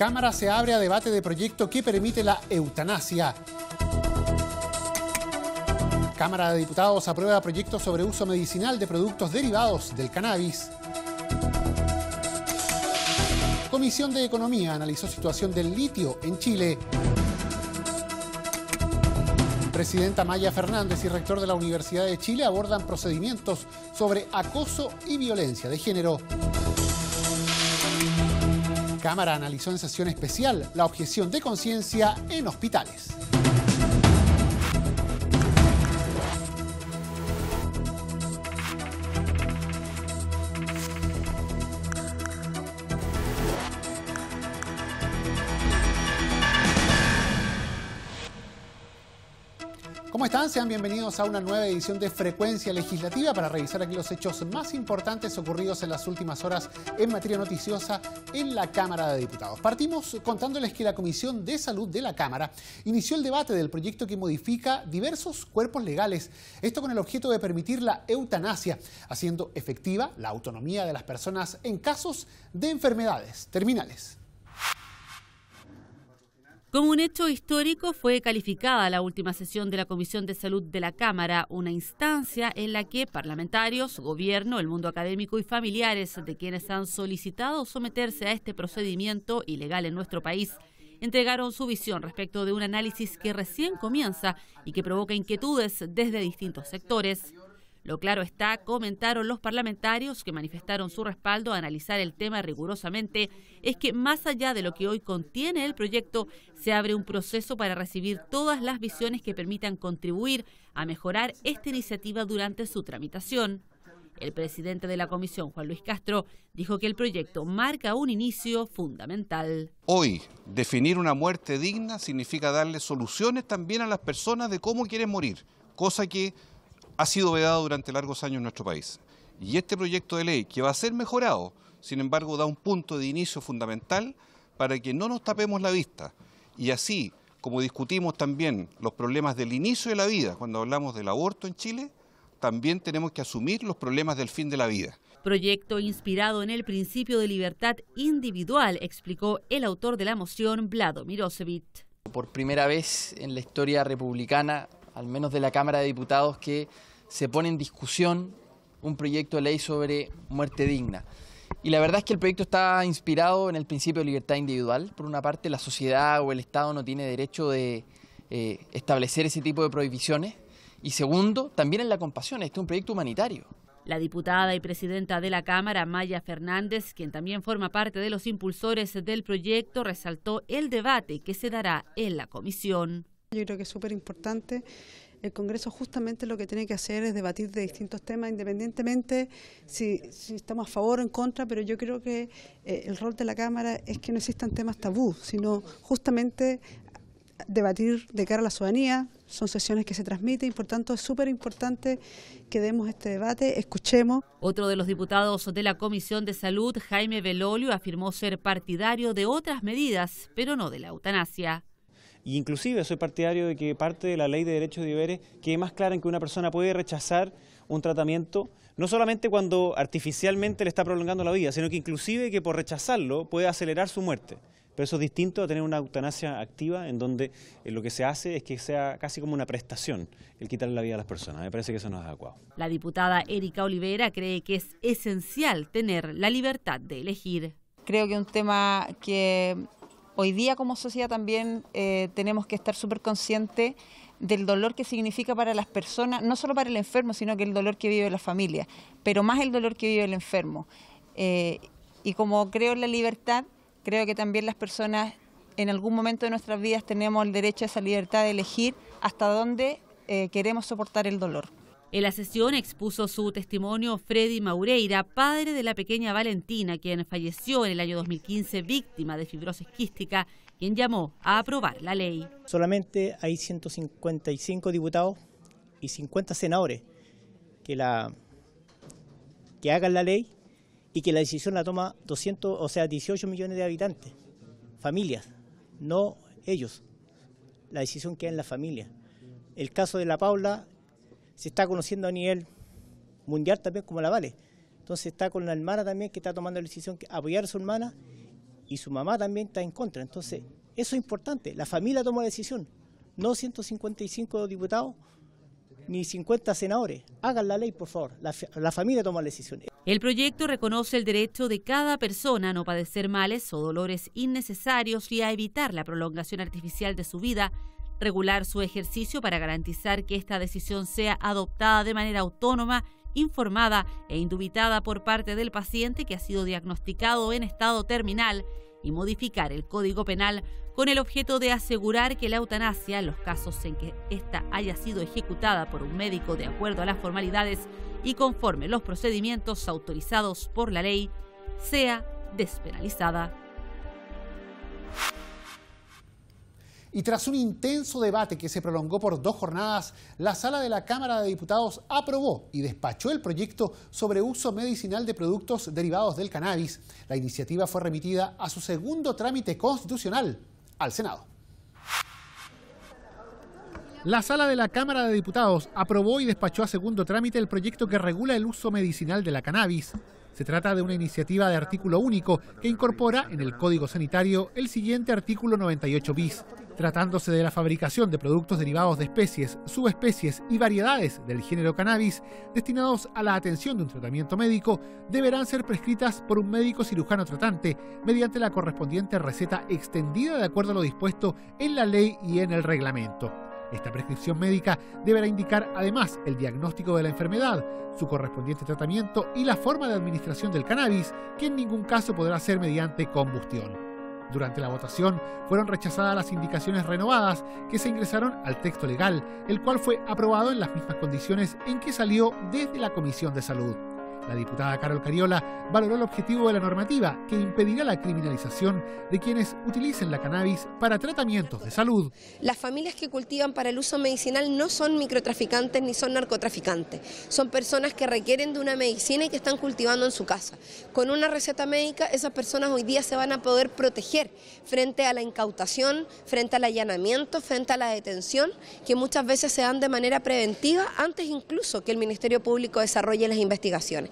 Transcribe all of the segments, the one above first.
Cámara se abre a debate de proyecto que permite la eutanasia. Cámara de Diputados aprueba proyecto sobre uso medicinal de productos derivados del cannabis. Comisión de Economía analizó situación del litio en Chile. Presidenta Maya Fernández y rector de la Universidad de Chile abordan procedimientos sobre acoso y violencia de género. Cámara analizó en sesión especial la objeción de conciencia en hospitales. Sean bienvenidos a una nueva edición de Frecuencia Legislativa para revisar aquí los hechos más importantes ocurridos en las últimas horas en materia noticiosa en la Cámara de Diputados. Partimos contándoles que la Comisión de Salud de la Cámara inició el debate del proyecto que modifica diversos cuerpos legales, esto con el objeto de permitir la eutanasia, haciendo efectiva la autonomía de las personas en casos de enfermedades terminales. Como un hecho histórico fue calificada la última sesión de la Comisión de Salud de la Cámara, una instancia en la que parlamentarios, gobierno, el mundo académico y familiares de quienes han solicitado someterse a este procedimiento ilegal en nuestro país entregaron su visión respecto de un análisis que recién comienza y que provoca inquietudes desde distintos sectores. Lo claro está, comentaron los parlamentarios que manifestaron su respaldo a analizar el tema rigurosamente, es que más allá de lo que hoy contiene el proyecto, se abre un proceso para recibir todas las visiones que permitan contribuir a mejorar esta iniciativa durante su tramitación. El presidente de la comisión, Juan Luis Castro, dijo que el proyecto marca un inicio fundamental. Hoy, definir una muerte digna significa darle soluciones también a las personas de cómo quieren morir, cosa que ha sido vedado durante largos años en nuestro país. Y este proyecto de ley, que va a ser mejorado, sin embargo, da un punto de inicio fundamental para que no nos tapemos la vista. Y así, como discutimos también los problemas del inicio de la vida, cuando hablamos del aborto en Chile, también tenemos que asumir los problemas del fin de la vida. Proyecto inspirado en el principio de libertad individual, explicó el autor de la moción, Vlado Mirosevic. Por primera vez en la historia republicana, al menos de la Cámara de Diputados, que se pone en discusión un proyecto de ley sobre muerte digna. Y la verdad es que el proyecto está inspirado en el principio de libertad individual. Por una parte, la sociedad o el Estado no tiene derecho de eh, establecer ese tipo de prohibiciones. Y segundo, también en la compasión. Este es un proyecto humanitario. La diputada y presidenta de la Cámara, Maya Fernández, quien también forma parte de los impulsores del proyecto, resaltó el debate que se dará en la comisión. Yo creo que es súper importante el Congreso justamente lo que tiene que hacer es debatir de distintos temas, independientemente si, estamos a favor o en contra, pero yo creo que eh, el rol de la Cámara es que no existan temas tabú, sino justamente debatir de cara a la ciudadanía, son sesiones que se transmiten y por tanto es súper importante que demos este debate, escuchemos. Otro de los diputados de la Comisión de Salud, Jaime Belolio, afirmó ser partidario de otras medidas, pero no de la eutanasia inclusive soy partidario de que parte de la ley de derechos de deberes quede más clara en que una persona puede rechazar un tratamiento, no solamente cuando artificialmente le está prolongando la vida, sino que inclusive que por rechazarlo puede acelerar su muerte. Pero eso es distinto a tener una eutanasia activa en donde eh, lo que se hace es que sea casi como una prestación el quitarle la vida a las personas. Me parece que eso no es adecuado. La diputada Erika Olivera cree que es esencial tener la libertad de elegir. Creo que es un tema que Hoy día como sociedad también eh, tenemos que estar súper conscientes del dolor que significa para las personas, no solo para el enfermo, sino que el dolor que vive la familia, pero más el dolor que vive el enfermo. Eh, y como creo en la libertad, creo que también las personas en algún momento de nuestras vidas tenemos el derecho a esa libertad de elegir hasta dónde eh, queremos soportar el dolor. En la sesión expuso su testimonio Freddy Maureira, padre de la pequeña Valentina, quien falleció en el año 2015 víctima de fibrosis quística, quien llamó a aprobar la ley. Solamente hay 155 diputados y 50 senadores que, la, que hagan la ley y que la decisión la toma 200, o sea, 18 millones de habitantes, familias, no ellos. La decisión queda en la familia. El caso de la Paula se está conociendo a nivel mundial también como la Vale. Entonces está con la hermana también que está tomando la decisión de apoyar a su hermana y su mamá también está en contra. Entonces, eso es importante. La familia toma la decisión, no 155 diputados ni 50 senadores. Hagan la ley, por favor. La, la familia toma la decisión. El proyecto reconoce el derecho de cada persona a no padecer males o dolores innecesarios y a evitar la prolongación artificial de su vida regular su ejercicio para garantizar que esta decisión sea adoptada de manera autónoma, informada e indubitada por parte del paciente que ha sido diagnosticado en estado terminal y modificar el Código Penal con el objeto de asegurar que la eutanasia, en los casos en que ésta haya sido ejecutada por un médico de acuerdo a las formalidades y conforme los procedimientos autorizados por la ley, sea despenalizada. Y tras un intenso debate que se prolongó por dos jornadas, la sala de la Cámara de Diputados aprobó y despachó el proyecto sobre uso medicinal de productos derivados del cannabis. La iniciativa fue remitida a su segundo trámite constitucional, al Senado. La sala de la Cámara de Diputados aprobó y despachó a segundo trámite el proyecto que regula el uso medicinal de la cannabis. Se trata de una iniciativa de artículo único que incorpora en el Código Sanitario el siguiente artículo 98 bis, tratándose de la fabricación de productos derivados de especies, subespecies y variedades del género cannabis destinados a la atención de un tratamiento médico, deberán ser prescritas por un médico cirujano tratante mediante la correspondiente receta extendida de acuerdo a lo dispuesto en la ley y en el reglamento. Esta prescripción médica deberá indicar además el diagnóstico de la enfermedad, su correspondiente tratamiento y la forma de administración del cannabis, que en ningún caso podrá ser mediante combustión. Durante la votación fueron rechazadas las indicaciones renovadas que se ingresaron al texto legal, el cual fue aprobado en las mismas condiciones en que salió desde la Comisión de Salud. La diputada Carol Cariola valoró el objetivo de la normativa que impedirá la criminalización de quienes utilicen la cannabis para tratamientos de salud. Las familias que cultivan para el uso medicinal no son microtraficantes ni son narcotraficantes. Son personas que requieren de una medicina y que están cultivando en su casa. Con una receta médica esas personas hoy día se van a poder proteger frente a la incautación, frente al allanamiento, frente a la detención, que muchas veces se dan de manera preventiva antes incluso que el Ministerio Público desarrolle las investigaciones.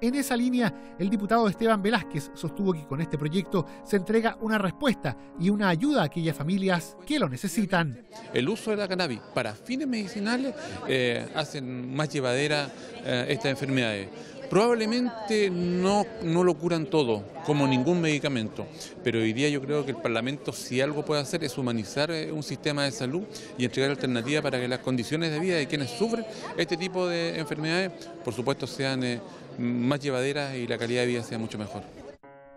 En esa línea, el diputado Esteban Velázquez sostuvo que con este proyecto se entrega una respuesta y una ayuda a aquellas familias que lo necesitan. El uso de la cannabis para fines medicinales eh, hacen más llevadera eh, estas enfermedades. Probablemente no, no lo curan todo, como ningún medicamento, pero hoy día yo creo que el Parlamento si algo puede hacer es humanizar eh, un sistema de salud y entregar alternativas para que las condiciones de vida de quienes sufren este tipo de enfermedades, por supuesto, sean... Eh, más llevadera y la calidad de vida sea mucho mejor.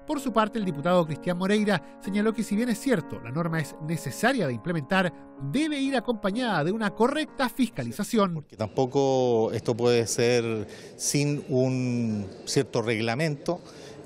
Por su parte, el diputado Cristian Moreira señaló que si bien es cierto, la norma es necesaria de implementar, debe ir acompañada de una correcta fiscalización. tampoco esto puede ser sin un cierto reglamento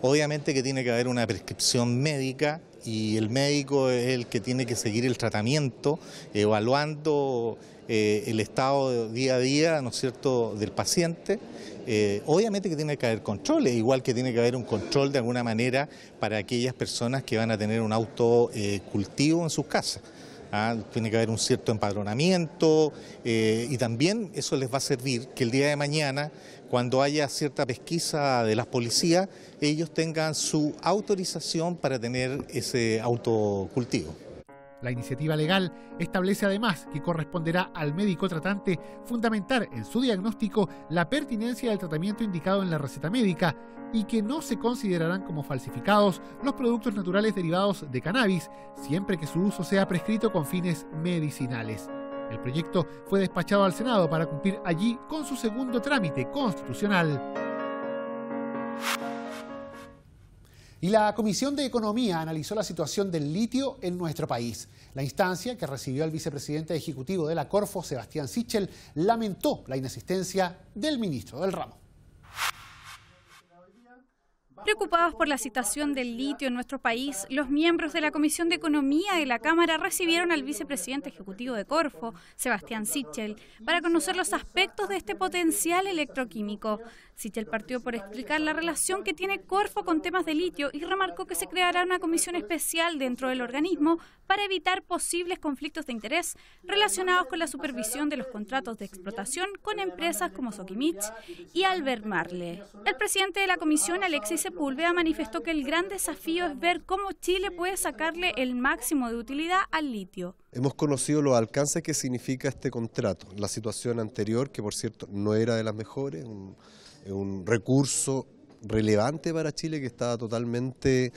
Obviamente que tiene que haber una prescripción médica y el médico es el que tiene que seguir el tratamiento, evaluando eh, el estado día a día, ¿no es cierto?, del paciente. Eh, obviamente que tiene que haber controles, igual que tiene que haber un control de alguna manera para aquellas personas que van a tener un autocultivo eh, cultivo en sus casas. ¿ah? tiene que haber un cierto empadronamiento y también eso les va a servir que el día de mañana cuando haya cierta pesquisa de las policías, ellos tengan su autorización para tener ese autocultivo. La iniciativa legal establece además que corresponderá al médico tratante fundamentar en su diagnóstico la pertinencia del tratamiento indicado en la receta médica y que no se considerarán como falsificados los productos naturales derivados de cannabis, siempre que su uso sea prescrito con fines medicinales. El proyecto fue despachado al Senado para cumplir allí con su segundo trámite constitucional. Y la Comisión de Economía analizó la situación del litio en nuestro país. La instancia que recibió el vicepresidente ejecutivo de la Corfo, Sebastián Sichel, lamentó la inasistencia del ministro del ramo. Preocupados por la situación del litio en nuestro país, los miembros de la Comisión de Economía de la Cámara recibieron al vicepresidente ejecutivo de Corfo, Sebastián Sichel, para conocer los aspectos de este potencial electroquímico. Sichel partió por explicar la relación que tiene Corfo con temas de litio y remarcó que se creará una comisión especial dentro del organismo para evitar posibles conflictos de interés relacionados con la supervisión de los contratos de explotación con empresas como Sokimich y Albert Marle. El presidente de la comisión, Alexis Sepúlveda manifestó que el gran desafío es ver cómo Chile puede sacarle el máximo de utilidad al litio. Hemos conocido los alcances que significa este contrato, la situación anterior, que por cierto no era de las mejores, un, recurso relevante para Chile, que estaba totalmente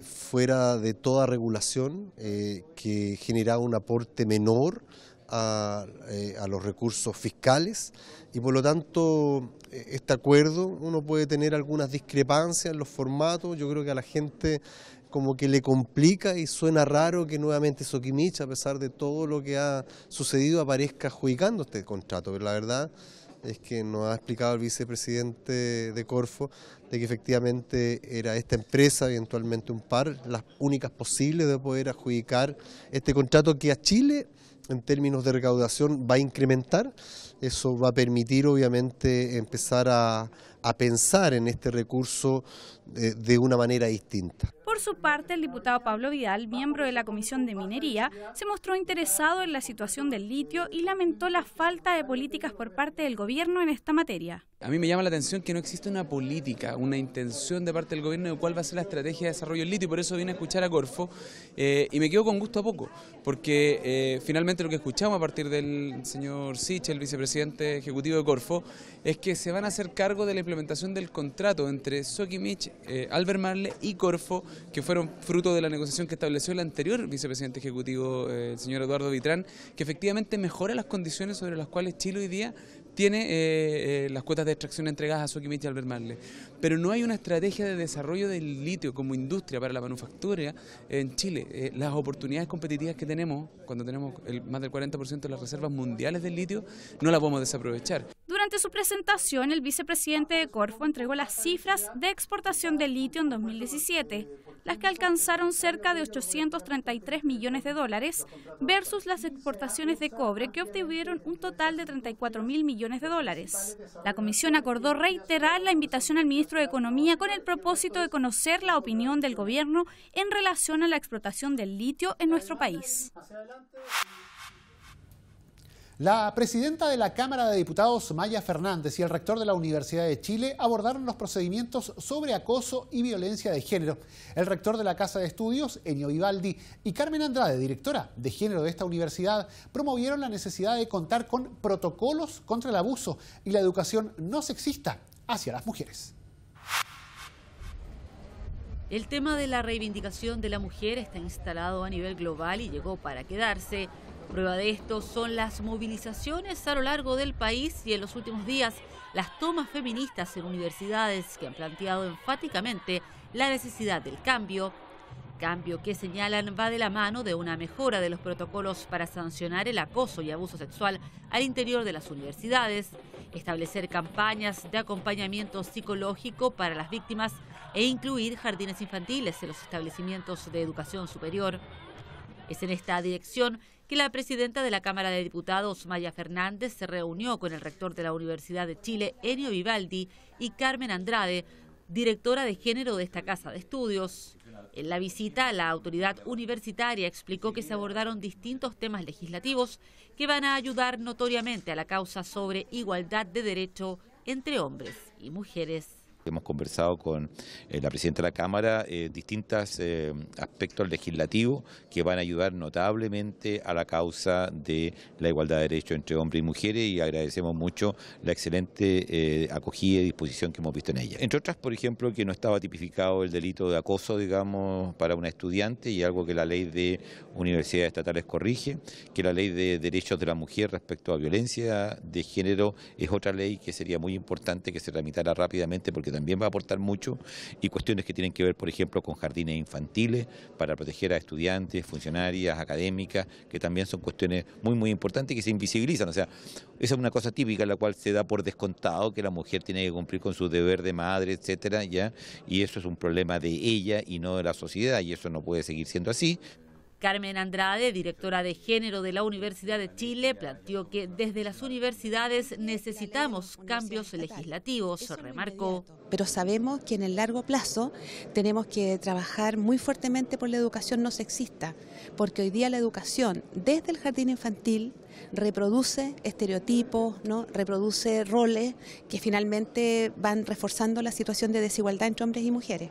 fuera de toda regulación, eh, que generaba un aporte menor eh, a, los recursos fiscales y por lo tanto eh, este acuerdo uno puede tener algunas discrepancias en los formatos, yo creo que a la gente como que le complica y suena raro que nuevamente Soquimich, a pesar de todo lo que ha sucedido, aparezca adjudicando este contrato, pero la verdad es que nos ha explicado el vicepresidente de Corfo de que efectivamente era esta empresa, eventualmente un par, las únicas posibles de poder adjudicar este contrato que a Chile en términos de recaudación va a incrementar, eso va a permitir obviamente empezar a, pensar en este recurso de, una manera distinta. Por su parte, el diputado Pablo Vidal, miembro de la Comisión de Minería, se mostró interesado en la situación del litio y lamentó la falta de políticas por parte del gobierno en esta materia. A mí me llama la atención que no existe una política, una intención de parte del gobierno de cuál va a ser la estrategia de desarrollo del litio, y por eso vine a escuchar a Corfo eh, y me quedo con gusto a poco, porque eh, finalmente lo que escuchamos a partir del señor Sichel, el vicepresidente, presidente ejecutivo de Corfo, es que se van a hacer cargo de la implementación del contrato entre Sokimich, Mitch, eh, Albert y Corfo, que fueron fruto de la negociación que estableció el anterior vicepresidente ejecutivo, eh, el señor Eduardo Vitrán, que efectivamente mejora las condiciones sobre las cuales Chile hoy día tiene eh, eh, las cuotas de extracción entregadas a Soquimich y Albert Pero no hay una estrategia de desarrollo del litio como industria para la manufactura en Chile. Eh, las oportunidades competitivas que tenemos, cuando tenemos el, más del 40% de las reservas mundiales del litio, no las podemos desaprovechar. Durante su presentación, el vicepresidente de Corfo entregó las cifras de exportación de litio en 2017, las que alcanzaron cerca de 833 millones de dólares versus las exportaciones de cobre que obtuvieron un total de 34 mil millones de dólares. La comisión acordó reiterar la invitación al ministro de Economía con el propósito de conocer la opinión del gobierno en relación a la explotación del litio en nuestro país. La presidenta de la Cámara de Diputados, Maya Fernández, y el rector de la Universidad de Chile abordaron los procedimientos sobre acoso y violencia de género. El rector de la Casa de Estudios, Enio Vivaldi, y Carmen Andrade, directora de género de esta universidad, promovieron la necesidad de contar con protocolos contra el abuso y la educación no sexista hacia las mujeres. El tema de la reivindicación de la mujer está instalado a nivel global y llegó para quedarse. Prueba de esto son las movilizaciones a lo largo del país y en los últimos días las tomas feministas en universidades que han planteado enfáticamente la necesidad del cambio, cambio que señalan va de la mano de una mejora de los protocolos para sancionar el acoso y abuso sexual al interior de las universidades, establecer campañas de acompañamiento psicológico para las víctimas e incluir jardines infantiles en los establecimientos de educación superior. Es en esta dirección que la presidenta de la Cámara de Diputados, Maya Fernández, se reunió con el rector de la Universidad de Chile, Enio Vivaldi, y Carmen Andrade, directora de género de esta casa de estudios. En la visita, la autoridad universitaria explicó que se abordaron distintos temas legislativos que van a ayudar notoriamente a la causa sobre igualdad de derecho entre hombres y mujeres. Hemos conversado con eh, la presidenta de la Cámara eh, distintos eh, aspectos legislativos que van a ayudar notablemente a la causa de la igualdad de derechos entre hombres y mujeres y agradecemos mucho la excelente acogida y disposición que hemos visto en ella. Entre otras, por ejemplo, que no estaba tipificado el delito de acoso, digamos, para una estudiante y algo que la ley de universidades estatales corrige, que la ley de derechos de la mujer respecto a violencia de género es otra ley que sería muy importante que se tramitara rápidamente porque también va a aportar mucho, y cuestiones que tienen que ver, por ejemplo, con jardines infantiles para proteger a estudiantes, funcionarias, académicas, que también son cuestiones muy, muy importantes que se invisibilizan. O sea, esa es una cosa típica en la cual se da por descontado que la mujer tiene que cumplir con su deber de madre, etcétera, ¿ya? y eso es un problema de ella y no de la sociedad, y eso no puede seguir siendo así. Carmen Andrade, directora de género de la Universidad de Chile, planteó que desde las universidades necesitamos cambios legislativos, remarcó. Pero sabemos que en el largo plazo tenemos que trabajar muy fuertemente por la educación no sexista, porque hoy día la educación desde el jardín infantil reproduce estereotipos, ¿no? reproduce roles que finalmente van reforzando la situación de desigualdad entre hombres y mujeres.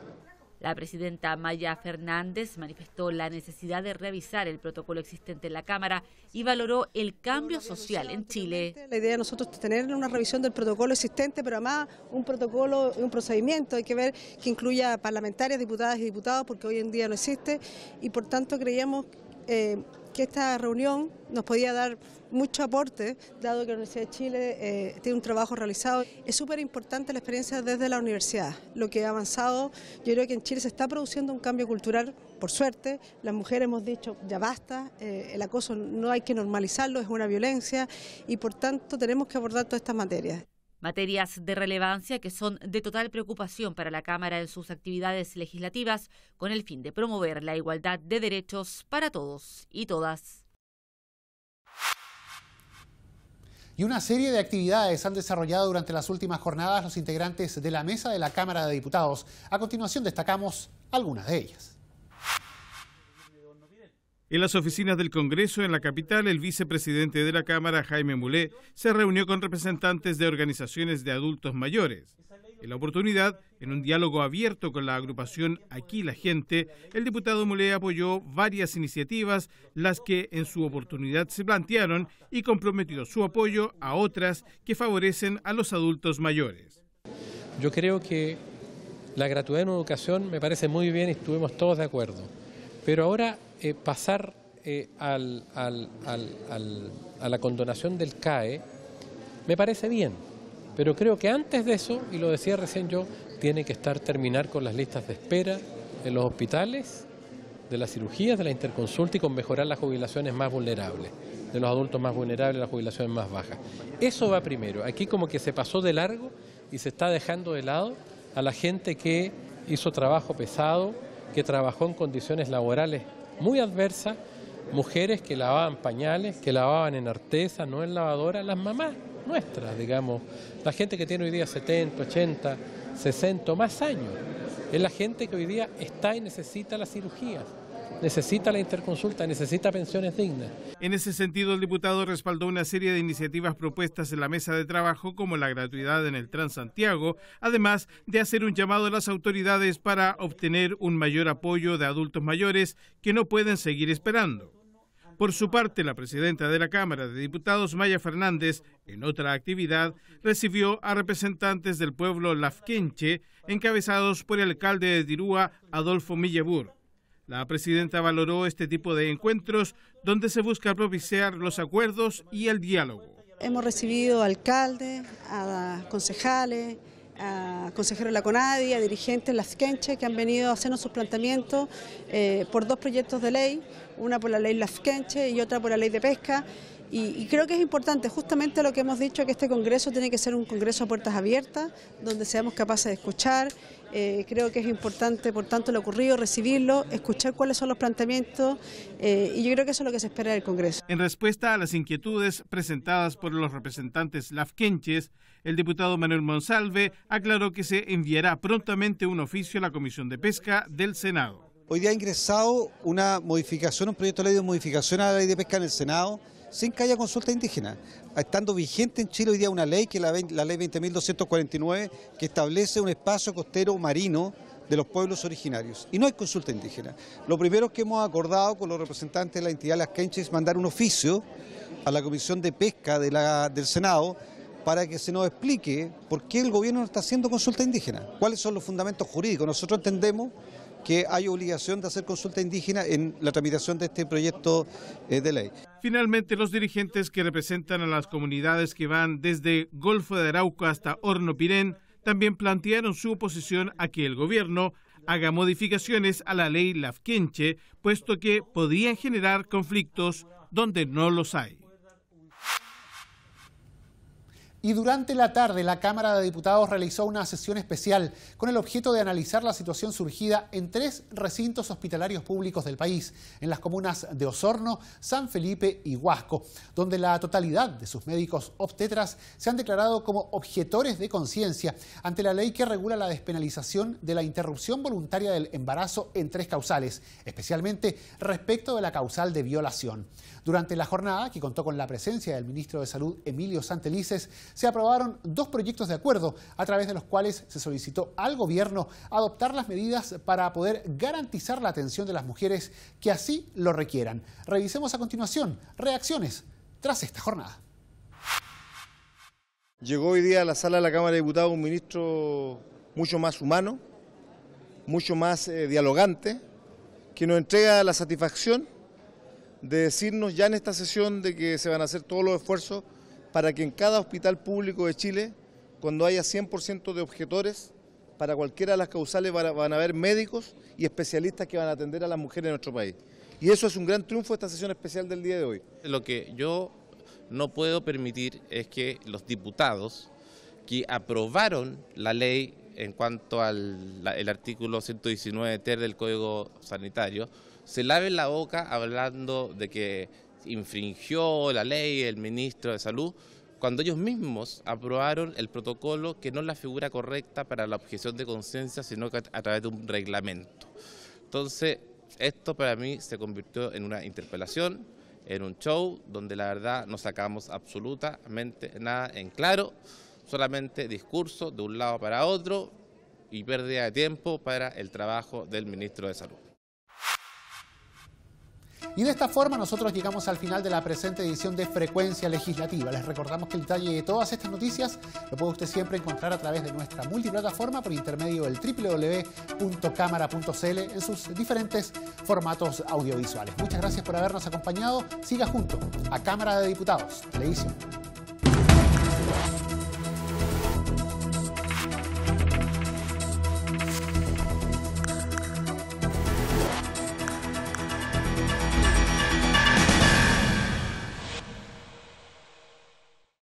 La presidenta Maya Fernández manifestó la necesidad de revisar el protocolo existente en la Cámara y valoró el cambio social en Chile. La idea de nosotros es tener una revisión del protocolo existente, pero además un protocolo, y un procedimiento, hay que ver que incluya parlamentarias, diputadas y diputados, porque hoy en día no existe, y por tanto creíamos... Eh, que esta reunión nos podía dar mucho aporte, dado que la Universidad de Chile eh, tiene un trabajo realizado. Es súper importante la experiencia desde la universidad, lo que ha avanzado. Yo creo que en Chile se está produciendo un cambio cultural, por suerte. Las mujeres hemos dicho, ya basta, eh, el acoso no hay que normalizarlo, es una violencia y por tanto tenemos que abordar todas estas materias. Materias de relevancia que son de total preocupación para la Cámara en sus actividades legislativas con el fin de promover la igualdad de derechos para todos y todas. Y una serie de actividades han desarrollado durante las últimas jornadas los integrantes de la mesa de la Cámara de Diputados. A continuación destacamos algunas de ellas. En las oficinas del Congreso en la capital, el vicepresidente de la Cámara, Jaime Mulé, se reunió con representantes de organizaciones de adultos mayores. En la oportunidad, en un diálogo abierto con la agrupación Aquí la Gente, el diputado Mulé apoyó varias iniciativas, las que en su oportunidad se plantearon y comprometió su apoyo a otras que favorecen a los adultos mayores. Yo creo que la gratuidad en educación me parece muy bien y estuvimos todos de acuerdo pero ahora eh, pasar eh, a la condonación del CAE me parece bien, pero creo que antes de eso, y lo decía recién yo, tiene que estar terminar con las listas de espera en los hospitales, de las cirugías, de la interconsulta y con mejorar las jubilaciones más vulnerables, de los adultos más vulnerables, las jubilaciones más bajas. Eso va primero. Aquí como que se pasó de largo y se está dejando de lado a la gente que hizo trabajo pesado que trabajó en condiciones laborales muy adversas, mujeres que lavaban pañales, que lavaban en artesa, no en lavadora, las mamás nuestras, digamos, la gente que tiene hoy día 70, 80, 60, más años, es la gente que hoy día está y necesita la cirugía necesita la interconsulta, necesita pensiones dignas. En ese sentido, el diputado respaldó una serie de iniciativas propuestas en la mesa de trabajo, como la gratuidad en el Transantiago, además de hacer un llamado a las autoridades para obtener un mayor apoyo de adultos mayores que no pueden seguir esperando. Por su parte, la presidenta de la Cámara de Diputados, Maya Fernández, en otra actividad, recibió a representantes del pueblo lafquenche, encabezados por el alcalde de Dirúa, Adolfo Millebur. La presidenta valoró este tipo de encuentros donde se busca propiciar los acuerdos y el diálogo. Hemos recibido a alcaldes, a concejales, a consejeros de la CONADI, a dirigentes de las Quenches que han venido a hacernos sus planteamientos eh, por dos proyectos de ley, una por la ley Las Quenches y otra por la ley de pesca, y, creo que es importante, justamente lo que hemos dicho, que este Congreso tiene que ser un Congreso a puertas abiertas, donde seamos capaces de escuchar. Eh, creo que es importante, por tanto, lo ocurrido, recibirlo, escuchar cuáles son los planteamientos, eh, y yo creo que eso es lo que se espera del Congreso. En respuesta a las inquietudes presentadas por los representantes lafquenches, el diputado Manuel Monsalve aclaró que se enviará prontamente un oficio a la Comisión de Pesca del Senado. Hoy día ha ingresado una modificación, un proyecto de ley de modificación a la ley de pesca en el Senado, sin que haya consulta indígena. Estando vigente en Chile hoy día una ley, que la, ley 20.249, que establece un espacio costero marino de los pueblos originarios. Y no hay consulta indígena. Lo primero que hemos acordado con los representantes de la entidad Las Quenches es mandar un oficio a la Comisión de Pesca del Senado para que se nos explique por qué el gobierno no está haciendo consulta indígena, cuáles son los fundamentos jurídicos. Nosotros entendemos que hay obligación de hacer consulta indígena en la tramitación de este proyecto eh, de ley. Finalmente, los dirigentes que representan a las comunidades que van desde Golfo de Arauco hasta Horno también plantearon su oposición a que el gobierno haga modificaciones a la ley Lafkenche, puesto que podrían generar conflictos donde no los hay. Y durante la tarde la Cámara de Diputados realizó una sesión especial con el objeto de analizar la situación surgida en tres recintos hospitalarios públicos del país, en las comunas de Osorno, San Felipe y Huasco, donde la totalidad de sus médicos obstetras se han declarado como objetores de conciencia ante la ley que regula la despenalización de la interrupción voluntaria del embarazo en tres causales, especialmente respecto de la causal de violación. Durante la jornada, que contó con la presencia del ministro de Salud Emilio Santelices, se aprobaron dos proyectos de acuerdo a través de los cuales se solicitó al gobierno adoptar las medidas para poder garantizar la atención de las mujeres que así lo requieran. Revisemos a continuación reacciones tras esta jornada. Llegó hoy día a la sala de la Cámara de Diputados un ministro mucho más humano, mucho más eh, dialogante, que nos entrega la satisfacción de decirnos ya en esta sesión de que se van a hacer todos los esfuerzos para que en cada hospital público de Chile, cuando haya 100% de objetores, para cualquiera de las causales van a haber médicos y especialistas que van a atender a las mujeres en nuestro país. Y eso es un gran triunfo de esta sesión especial del día de hoy. Lo que yo no puedo permitir es que los diputados que aprobaron la ley en cuanto al el artículo 119 ter del Código Sanitario, se laven la boca hablando de que infringió la ley el ministro de Salud, cuando ellos mismos aprobaron el protocolo que no es la figura correcta para la objeción de conciencia, sino que a través de un reglamento. Entonces, esto para mí se convirtió en una interpelación, en un show donde la verdad no sacamos absolutamente nada en claro, solamente discurso de un lado para otro y pérdida de tiempo para el trabajo del ministro de Salud. Y de esta forma nosotros llegamos al final de la presente edición de Frecuencia Legislativa. Les recordamos que el detalle de todas estas noticias lo puede usted siempre encontrar a través de nuestra multiplataforma por intermedio del www.cámara.cl en sus diferentes formatos audiovisuales. Muchas gracias por habernos acompañado. Siga junto a Cámara de Diputados Televisión.